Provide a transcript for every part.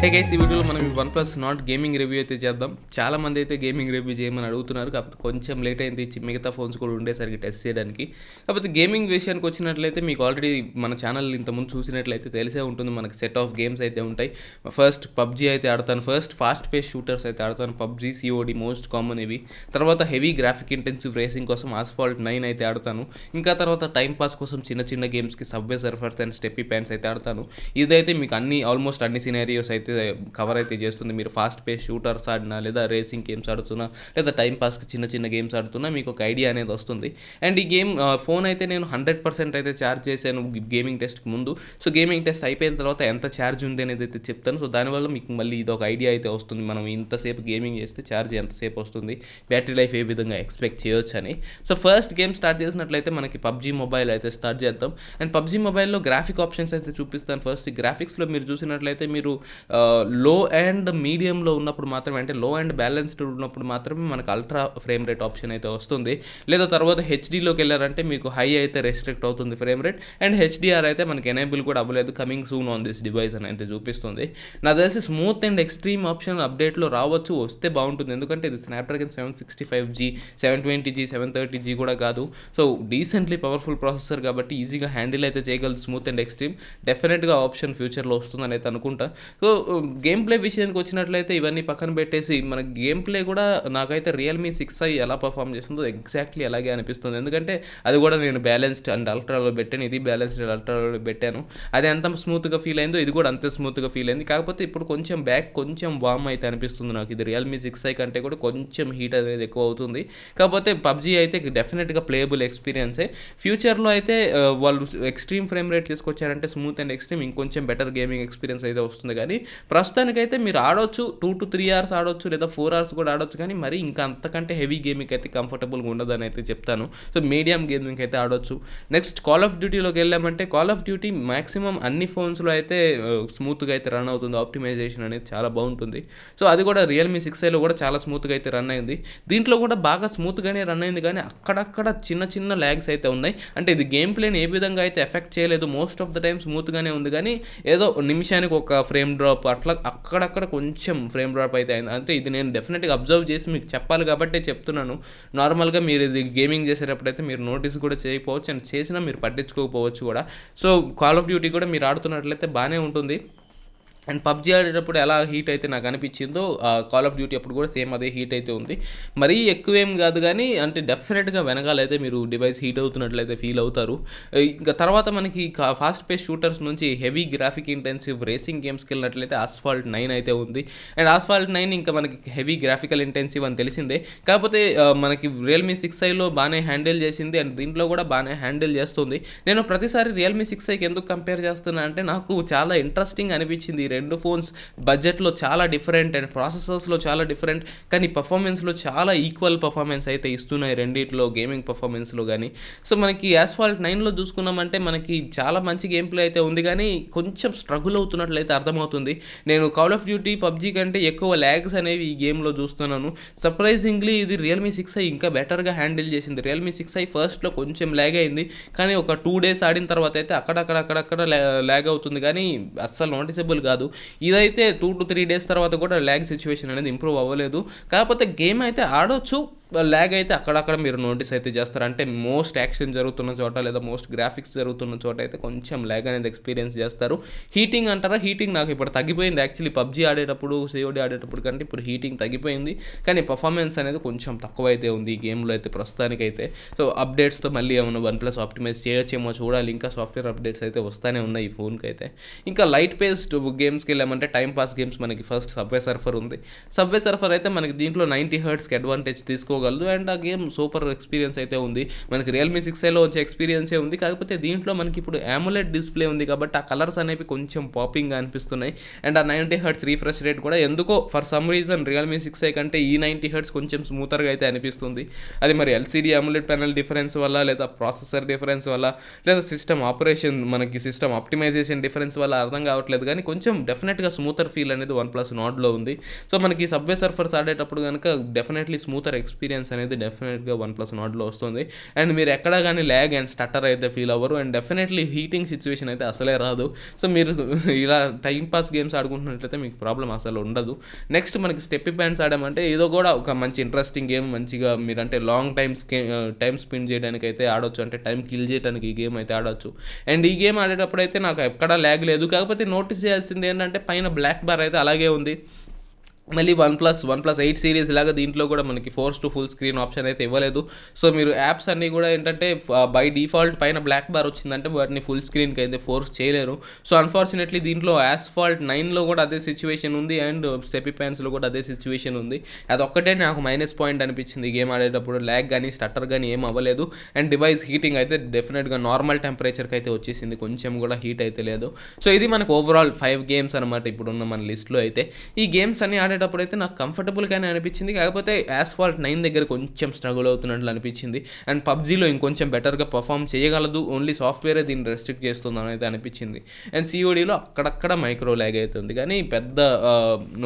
hey guys ఈ వీడియోలో మనం OnePlus Nord gaming review అయితే చేద్దాం చాలా మంది అయితే గేమింగ్ రివ్యూ చేయమని అడుగుతున్నారు కాబట్టి కొంచెం లేట్ అయింది మిగతా ఫోన్స్ కూడా ఉండేసరికి టెస్ట్ చేయడానికి కాకపోతే గేమింగ్ విషయానికి వచ్చినట్లయితే మీకు ఆల్రెడీ మన ఛానల్ ఇంతకుముందు చూసినట్లయితే తెలిసే ఉంటుంది మనకి సెట్ ఆఫ్ గేమ్స్ అయితే ఉంటాయి ఫస్ట్ పబ్జి అయితే ఆడతాను ఫస్ట్ ఫాస్ట్ పేస్ షూటర్స్ అయితే ఆడతాను పబ్జీ సిఓడి మోస్ట్ కామన్ ఇవి తర్వాత హెవీ గ్రాఫిక్ ఇంటెన్సివ్ రేసింగ్ కోసం ఆస్ఫాల్ట్ నైన్ అయితే ఆడతాను ఇంకా తర్వాత టైం పాస్ కోసం చిన్న చిన్న గేమ్స్కి Subway Surfers and Steppy Pants అయితే ఆడతాను ఇదైతే మీకు అన్ని ఆల్మోస్ట్ అన్ని సినారియోస్ అయితే అయితే కవర్ అయితే చేస్తుంది మీరు ఫాస్ట్ పేస్ షూటర్స్ ఆడినా లేదా రేసింగ్ గేమ్స్ ఆడుతున్నా లేదా టైంపాస్కి చిన్న చిన్న గేమ్స్ ఆడుతున్నా మీకు ఒక ఐడియా అనేది వస్తుంది అండ్ ఈ గేమ్ ఫోన్ అయితే నేను హండ్రెడ్ పర్సెంట్ అయితే ఛార్జ్ చేశాను గేమింగ్ టెస్ట్కి ముందు సో గేమింగ్ టెస్ట్ అయిపోయిన తర్వాత ఎంత ఛార్జ్ ఉంది అనేది అయితే చెప్తాను సో దానివల్ల మీకు మళ్ళీ ఇది ఒక ఐడియా అయితే వస్తుంది మనం ఇంతసేపు గేమింగ్ చేస్తే ఛార్జ్ ఎంతసేపు వస్తుంది బ్యాటరీ లైఫ్ ఏ విధంగా ఎక్స్పెక్ట్ చేయొచ్చు అని సో ఫస్ట్ గేమ్ స్టార్ట్ చేసినట్లయితే మనకి పబ్జీ మొబైల్ అయితే స్టార్ట్ చేద్దాం అండ్ పబ్జీ మొబైల్లో గ్రాఫిక్ ఆప్షన్స్ అయితే చూపిస్తాను ఫస్ట్ గ్రాఫిక్స్లో మీరు చూసినట్లయితే మీరు లో అండ్ మీడియంలో ఉన్నప్పుడు మాత్రమే అంటే లో అండ్ బ్యాలెన్స్డ్ ఉన్నప్పుడు మాత్రమే మనకు అల్ట్రా ఫ్రేమ్ రేట్ ఆప్షన్ అయితే వస్తుంది లేదా తర్వాత హెచ్డీలోకి వెళ్ళారంటే మీకు హై అయితే రెస్ట్రిక్ట్ అవుతుంది ఫ్రేమ్ రేట్ అండ్ హెచ్డిఆర్ అయితే మనకి ఎనేబుల్ కూడా అవ్వలేదు coming soon on this device అని అయితే చూపిస్తుంది నా తెలిసి స్మూత్ అండ్ ఎక్స్ట్రీమ్ ఆప్షన్ అప్డేట్లో రావచ్చు వస్తే బాగుంటుంది ఎందుకంటే ఇది Snapdragon seven sixty five G seven twenty G seven thirty G కూడా కాదు సో డీసెంట్లీ పవర్ఫుల్ ప్రాసెసర్ కాబట్టి ఈజీగా హ్యాండిల్ అయితే చేయగలదు స్మూత్ అండ్ ఎక్స్ట్రీమ్ డెఫినెట్గా ఆప్షన్ ఫ్యూచర్లో వస్తుందని అయితే అనుకుంటా సో గేమ్ ప్లే విషయానికి వచ్చినట్లయితే ఇవన్నీ పక్కన పెట్టేసి మన గేమ్ ప్లే కూడా నాకైతే రియల్మీ సిక్స్ ఐ ఎలా పర్ఫామ్ చేస్తుందో ఎగ్జాక్ట్లీ అలాగే అనిపిస్తుంది ఎందుకంటే అది కూడా నేను బ్యాలెన్స్డ్ అండ్ అల్ట్రాలో పెట్టాను ఇది బ్యాలెన్స్డ్ అల్ట్రాలో పెట్టాను అది ఎంత స్మూత్గా ఫీల్ అయిందో ఇది కూడా అంతే స్మూత్గా ఫీల్ అయింది కాకపోతే ఇప్పుడు కొంచెం బ్యాక్ కొంచెం వామ్ అయితే అనిపిస్తుంది నాకు ఇది రియల్మీ సిక్స్ ఐ కంటే కూడా కొంచెం హీట్ అనేది ఎక్కువ అవుతుంది కాకపోతే పబ్జీ అయితే డెఫినెట్గా ప్లేయబుల్ ఎక్స్పీరియన్సే ఫ్యూచర్లో అయితే వాళ్ళు ఎక్స్ట్రీమ్ ఫ్రేమ్ రేట్ తీసుకొచ్చారంటే స్మూత్ అండ్ ఎక్స్ట్రీమ్ ఇంకొంచెం బెటర్ గేమింగ్ ఎక్స్పీరియన్స్ అయితే వస్తుంది కానీ ప్రస్తుతానికైతే మీరు ఆడొచ్చు టూ టు త్రీ అవర్స్ ఆడొచ్చు లేదా ఫోర్ అవర్స్ కూడా ఆడొచ్చు కానీ మరి ఇంకా అంతకంటే హెవీ గేమింగ్ అయితే కంఫర్టబుల్గా ఉండదని అయితే చెప్తాను సో మీడియం గేమింగ్ అయితే ఆడొచ్చు నెక్స్ట్ కాల్ ఆఫ్ డ్యూటీలోకి వెళ్ళామంటే కాల్ ఆఫ్ డ్యూటీ మ్యాక్సిమం అన్ని ఫోన్స్లో అయితే స్మూత్గా అయితే రన్ అవుతుంది ఆప్టిమైజేషన్ అనేది చాలా బాగుంటుంది సో అది కూడా రియల్మీ సిక్స్ ఐలో కూడా చాలా స్మూత్గా అయితే రన్ అయింది దీంట్లో కూడా బాగా స్మూత్గానే రన్ అయింది కానీ అక్కడక్కడ చిన్న చిన్న ల్యాగ్స్ అయితే ఉన్నాయి అంటే ఇది గేమ్ ప్లేని ఏ విధంగా అయితే ఎఫెక్ట్ చేయలేదు మోస్ట్ ఆఫ్ ద టైమ్ స్మూత్గానే ఉంది కానీ ఏదో నిమిషానికి ఒక ఫ్రేమ్ డ్రాప్ అట్లా అక్కడక్కడ కొంచెం ఫ్రేమ్ డ్రాప్ అయితే అయింది అంటే ఇది నేను డెఫినెట్గా అబ్జర్వ్ చేసి మీకు చెప్పాలి కాబట్టే చెప్తున్నాను నార్మల్గా మీరు ఇది గేమింగ్ చేసేటప్పుడైతే మీరు నోటీస్ కూడా చేయకపోవచ్చు అండ్ చేసినా మీరు పట్టించుకోకపోవచ్చు కూడా సో కాల్ ఆఫ్ డ్యూటీ కూడా మీరు ఆడుతున్నట్లయితే బాగానే ఉంటుంది అండ్ పబ్జీ ఆడేటప్పుడు ఎలా హీట్ అయితే నాకు అనిపించిందో కాల్ ఆఫ్ డ్యూటీ అప్పుడు కూడా సేమ్ అదే హీట్ అయితే ఉంది మరీ ఎక్కువేం కాదు కానీ అంటే డెఫినెట్గా వెనకాలైతే మీరు డివైస్ హీట్ అవుతున్నట్లయితే ఫీల్ అవుతారు ఇంకా తర్వాత మనకి ఫాస్ట్ పేస్ షూటర్స్ నుంచి హెవీ గ్రాఫిక్ ఇంటెన్సివ్ రేసింగ్ గేమ్స్కి వెళ్ళినట్లయితే ఆస్ఫాల్ట్ నైన్ అయితే ఉంది అండ్ ఆస్ఫాల్ట్ నైన్ ఇంకా మనకి హెవీ గ్రాఫికల్ ఇంటెన్సివ్ అని తెలిసిందే కాకపోతే మనకి రియల్మీ సిక్స్ ఐలో బాగానే హ్యాండిల్ చేసింది అండ్ దీంట్లో కూడా బాగానే హ్యాండిల్ చేస్తుంది నేను ప్రతిసారి రియల్మీ సిక్స్ ఐకి ఎందుకు కంపేర్ చేస్తున్నా అంటే నాకు చాలా ఇంట్రెస్టింగ్ అనిపించింది రెండు ఫోన్స్ బడ్జెట్లో చాలా డిఫరెంట్ అండ్ ప్రాసెసర్స్లో చాలా డిఫరెంట్ కానీ పర్ఫార్మెన్స్లో చాలా ఈక్వల్ పర్ఫార్మెన్స్ అయితే ఇస్తున్నాయి రెండిట్లో గేమింగ్ పర్ఫార్మెన్స్లో కానీ సో మనకి యాస్ఫాల్ట్ నైన్లో చూసుకున్నామంటే మనకి చాలా మంచి గేమ్ ప్లే అయితే ఉంది కానీ కొంచెం స్ట్రగుల్ అవుతున్నట్లయితే అర్థమవుతుంది నేను కాల్ ఆఫ్ డ్యూటీ పబ్జీ కంటే ఎక్కువ ల్యాగ్స్ అనేవి ఈ గేమ్లో చూస్తున్నాను సర్ప్రైజింగ్లీ ఇది రియల్మీ సిక్స్ ఐ ఇంకా బెటర్గా హ్యాండిల్ చేసింది రియల్మీ సిక్స్ ఐ ఫస్ట్లో కొంచెం ల్యాగ్ అయింది కానీ ఒక టూ డేస్ ఆడిన తర్వాత అయితే అక్కడక్కడ అక్కడక్కడ ల్యాగ్ అవుతుంది కానీ అస్సలు నోటిసబుల్ కాదు కాదు ఇదైతే టూ టు త్రీ డేస్ తర్వాత కూడా ల్యాగ్ సిచ్యువేషన్ అనేది ఇంప్రూవ్ అవ్వలేదు కాకపోతే గేమ్ అయితే ఆడొచ్చు ల్యాగ్ అయితే అక్కడక్కడ మీరు నోటీస్ అయితే చేస్తారు అంటే మోస్ట్ యాక్షన్ జరుగుతున్న చోట లేదా మోస్ట్ గ్రాఫిక్స్ జరుగుతున్న చోట అయితే కొంచెం ల్యాగ్ అనేది ఎక్స్పీరియన్స్ చేస్తారు హీటింగ్ అంటారా హీటింగ్ నాకు ఇప్పుడు తగ్గిపోయింది యాక్చువల్లీ పబ్జీ ఆడేటప్పుడు సిఓడి ఆడేటప్పుడు కంటే ఇప్పుడు హీటింగ్ తగ్గిపోయింది కానీ పర్ఫార్మెన్స్ అనేది కొంచెం తక్కువైతే ఉంది ఈ గేమ్లో అయితే ప్రస్తుతానికైతే సో అప్డేట్స్తో మళ్ళీ ఏమైనా వన్ ప్లస్ ఆప్టిమైజ్ చేయొచ్చేమో చూడాలి ఇంకా సాఫ్ట్వేర్ అప్డేట్స్ అయితే వస్తూనే ఉన్నాయి ఈ ఫోన్కి అయితే ఇంకా లైట్ పేస్డ్ గేమ్స్కి వెళ్ళామంటే టైం పాస్ గేమ్స్ మనకి ఫస్ట్ సబ్వే సర్ఫర్ ఉంది సబ్వే సర్ఫర్ అయితే మనకి దీంట్లో నైంటీ హర్ట్స్కి అడ్వాంటేజ్ తీసుకో తీసుకోగలదు అండ్ ఆ గేమ్ సూపర్ ఎక్స్పీరియన్స్ అయితే ఉంది మనకి రియల్మీ సిక్స్ ఏలో వచ్చే ఎక్స్పీరియన్సే ఉంది కాకపోతే దీంట్లో మనకి ఇప్పుడు యాములెట్ డిస్ప్లే ఉంది కాబట్టి ఆ కలర్స్ అనేవి కొంచెం పాపింగ్గా అనిపిస్తున్నాయి అండ్ ఆ నైంటీ హర్ట్స్ రీఫ్రెష్ రేట్ కూడా ఎందుకో for some reason Realme six A కంటే ఈ నైంటీ హర్ట్స్ కొంచెం స్మూతర్గా అయితే అనిపిస్తుంది అది మరి ఎల్సీడీ అమ్యులెట్ ప్యానల్ డిఫరెన్స్ వల్ల లేదా ప్రాసెసర్ డిఫరెన్స్ వల్ల లేదా సిస్టమ్ ఆపరేషన్ మనకి సిస్టమ్ ఆప్టిమైజేషన్ డిఫరెన్స్ వల్ల అర్థం కావట్లేదు కానీ కొంచెం డెఫినెట్గా స్మూతర్ ఫీల్ అనేది వన్ ప్లస్ నాట్లో ఉంది సో మనకి సబ్వే సర్ఫర్స్ ఆడేటప్పుడు కనుక డెఫినెట్లీ స్మూతర్ ఎక్స్పీరియన్స్ ఎక్స్పీరియన్స్ అనేది డెఫినెట్గా వన్ ప్లస్ నాట్లో వస్తుంది అండ్ మీరు ఎక్కడ కానీ ల్యాగ్ అండ్ స్టట్టర్ అయితే ఫీల్ అవ్వరు అండ్ డెఫినెట్లీ హీటింగ్ సిచ్యువేషన్ అయితే అసలే రాదు సో మీరు ఇలా టైం పాస్ గేమ్స్ ఆడుకుంటున్నట్లయితే మీకు ప్రాబ్లం అసలు ఉండదు నెక్స్ట్ మనకి స్టెప్ బ్యాండ్స్ ఆడమంటే ఇదో కూడా ఒక మంచి ఇంట్రెస్టింగ్ గేమ్ మంచిగా మీరంటే లాంగ్ టైమ్ టైం స్పెండ్ చేయడానికి అయితే ఆడొచ్చు అంటే టైం కిల్ చేయడానికి ఈ గేమ్ అయితే ఆడొచ్చు అండ్ ఈ గేమ్ ఆడేటప్పుడు అయితే నాకు ఎక్కడా ల్యాగ్ లేదు కాకపోతే నోటీస్ చేయాల్సింది ఏంటంటే పైన బ్లాక్ బార్ అయితే అలాగే ఉంది మళ్ళీ OnePlus OnePlus eight series ఇలాగా దీంట్లో కూడా మనకి force to full screen option అయితే ఇవ్వలేదు సో మీరు యాప్స్ అన్నీ కూడా ఏంటంటే బై డిఫాల్ట్ పైన బ్లాక్ బార్ వచ్చిందంటే వాటిని ఫుల్ స్క్రీన్కి అయితే ఫోర్స్ చేయలేరు సో అన్ఫార్చునేట్లీ దీంట్లో యాస్ఫాల్ట్ నైన్లో కూడా అదే సిచ్యువేషన్ ఉంది అండ్ స్టెపీ ప్యాన్స్లో కూడా అదే సిచ్యువేషన్ ఉంది అదొక్కటే నాకు మైనస్ పాయింట్ అనిపించింది గేమ్ ఆడేటప్పుడు ల్యాగ్ కానీ స్టటర్ కానీ ఏం అవ్వలేదు అండ్ డివైస్ హీటింగ్ అయితే డెఫినెట్గా నార్మల్ టెంపరేచర్కి అయితే వచ్చేసింది కొంచెం కూడా హీట్ అయితే లేదు సో ఇది మనకు ఓవరాల్ ఫైవ్ గేమ్స్ అనమాట ఇప్పుడున్న మన లిస్ట్లో అయితే ఈ గేమ్స్ అన్ని ఆడే మాట్లాడేటప్పుడు అయితే నాకు కంఫర్టబుల్గానే అనిపించింది కాకపోతే యాస్ఫాల్ట్ నైన్ దగ్గర కొంచెం స్ట్రగుల్ అవుతున్నట్లు అనిపించింది అండ్ పబ్జీలో ఇంకొంచెం బెటర్గా పర్ఫామ్ చేయగలదు ఓన్లీ సాఫ్ట్వేరే దీన్ని రెస్ట్రిక్ట్ చేస్తుందని అయితే అనిపించింది అండ్ సిఓడిలో అక్కడక్కడ మైక్రో ల్యాగ్ అవుతుంది కానీ పెద్ద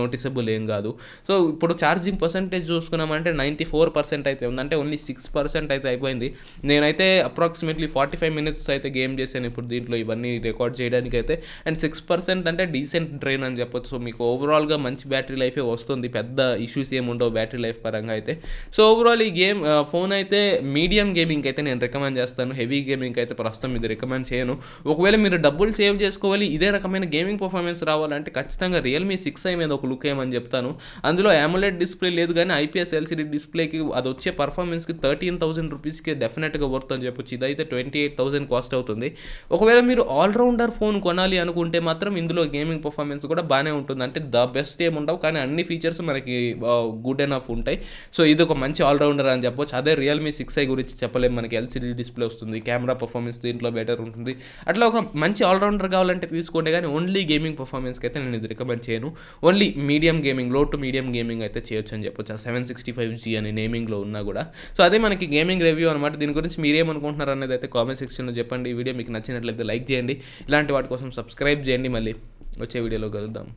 నోటిసబుల్ ఏం కాదు సో ఇప్పుడు ఛార్జింగ్ పర్సంటేజ్ చూసుకున్నామంటే నైంటీ ఫోర్ పర్సెంట్ అయితే ఉంది అంటే ఓన్లీ సిక్స్ పర్సెంట్ అయితే అయిపోయింది నేనైతే అప్రాక్సిమేట్లీ ఫార్టీ ఫైవ్ మినిట్స్ అయితే గేమ్ చేశాను ఇప్పుడు దీంట్లో ఇవన్నీ రికార్డ్ చేయడానికి అయితే అండ్ సిక్స్ పర్సెంట్ అంటే డీసెంట్ డ్రైన్ అని చెప్పొచ్చు సో మీకు ఓవరాల్గా మంచి బ్యాటరీ లైఫ్ వస్తుంది పెద్ద ఇష్యూస్ ఏముండవు బ్యాటరీ లైఫ్ పరంగా అయితే సో ఓవరాల్ ఈ గేమ్ ఫోన్ అయితే మీడియం గేమింగ్ అయితే నేను రికమెండ్ చేస్తాను హెవీ గేమింగ్ అయితే ప్రస్తుతం ఇది రికమెండ్ చేయను ఒకవేళ మీరు డబ్బులు సేవ్ చేసుకోవాలి ఇదే రకమైన గేమింగ్ పర్ఫార్మెన్స్ రావాలంటే ఖచ్చితంగా రియల్మీ సిక్స్ ఐ మీద ఒక లుక్ ఏమని చెప్తాను అందులో యాములెట్ డిస్ప్లే లేదు కానీ ఐపీఎస్ ఎల్సీడీ డిస్ప్లేకి అది వచ్చే పర్ఫార్మెన్స్కి థర్టీన్ థౌసండ్ రూపీస్కి డెఫినెట్గా వర్త్ అని చెప్పొచ్చు ఇదైతే ట్వంటీ ఎయిట్ థౌసండ్ కాస్ట్ అవుతుంది ఒకవేళ మీరు ఆల్రౌండర్ ఫోన్ కొనాలి అనుకుంటే మాత్రం ఇందులో గేమింగ్ పర్ఫార్మెన్స్ కూడా బాగానే ఉంటుంది అంటే ద బెస్ట్ ఏమి ఉండవు కానీ అన్ని ఫీచర్స్ మనకి గుడ్ ఎనఫ్ ఉంటాయి సో ఇది ఒక మంచి ఆల్రౌండర్ అని చెప్పొచ్చు అదే రియల్మీ సిక్స్ ఐ గురించి చెప్పలేము మనకి ఎల్సీడీ డిస్ప్లే వస్తుంది కెమెరా పర్ఫార్మెన్స్ దీంట్లో బెటర్ ఉంటుంది అట్లా ఒక మంచి ఆల్రౌండర్ కావాలంటే తీసుకుంటే కానీ ఓన్లీ గేమింగ్ పర్ఫార్మెన్స్కి అయితే నేను ఇది రికమెండ్ చేయను only medium gaming low to medium gaming అయితే చేయొచ్చు అని చెప్పొచ్చు సెవెన్ సిక్స్టీ ఫైవ్ జీ అనే నేమింగ్లో ఉన్నా కూడా సో అదే మనకి గేమింగ్ రివ్యూ అనమాట దీని గురించి మీరేమనుకుంటున్నారు అనేది అయితే కామెంట్ సెక్షన్లో చెప్పండి ఈ వీడియో మీకు నచ్చినట్లయితే లైక్ చేయండి ఇలాంటి వాటి కోసం సబ్స్క్రైబ్ చేయండి మళ్ళీ వచ్చే వీడియోలో కలుద్దాం